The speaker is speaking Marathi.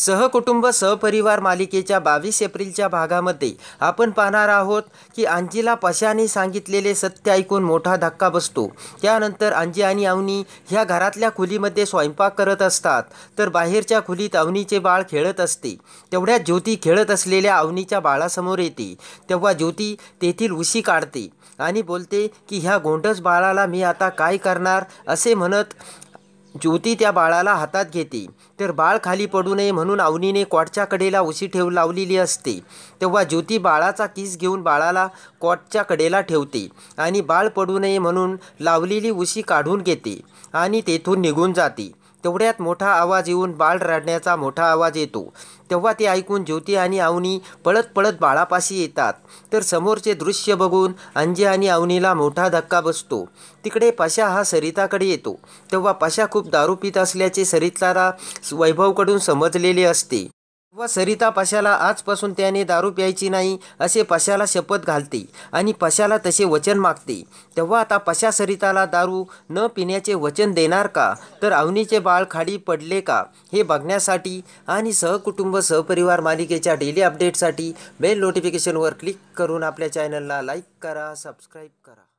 सहकुटुंब सहपरिवार मालिकेच्या बावीस एप्रिलच्या भागामध्ये आपण पाहणार आहोत की आंजीला पशाने सांगितलेले सत्य ऐकून मोठा धक्का बसतो त्यानंतर आंजी आणि अवनी ह्या घरातल्या खोलीमध्ये स्वयंपाक करत असतात तर बाहेरच्या खोलीत अवनीचे बाळ खेळत असते तेवढ्या ज्योती खेळत असलेल्या अवनीच्या बाळासमोर येते तेव्हा ज्योती तेथील उशी काढते आणि बोलते की ह्या गोंडस बाळाला मी आता काय करणार असे म्हणत ज्योती त्या बाळाला हातात घेते तर बाळ खाली पडू नये म्हणून अवनीने कॉटच्या कडेला उशी ठेव लावलेली असते तेव्हा ज्योती बाळाचा किस घेऊन बाळाला कॉटच्या कडेला ठेवते आणि बाळ पडू नये म्हणून लावलेली उशी काढून घेते आणि तेथून निघून जाते तेवढ्यात मोठा आवाज येऊन बाळ रडण्याचा मोठा आवाज येतो तेव्हा ते ऐकून ज्योती आणि अवनी पळत पळत बाळापाशी येतात तर समोरचे दृश्य बघून अंजे आणि अवनीला मोठा धक्का बसतो तिकडे पशा हा सरिताकडे येतो तेव्हा पशा खूप दारू पित असल्याचे सरिताला वैभवकडून समजलेले असते व सरिता पशाला आजपासून त्याने दारू प्यायची नाही असे पशाला शपथ घालते आणि पशाला तसे वचन मागते तेव्हा आता पशा सरिताला दारू न पिण्याचे वचन देणार का तर अवनीचे बाळ खाडी पडले का हे बघण्यासाठी आणि सहकुटुंब सहपरिवार मालिकेच्या डेली अपडेटसाठी बेल नोटिफिकेशनवर क्लिक करून आपल्या चॅनलला लाईक करा सबस्क्राईब करा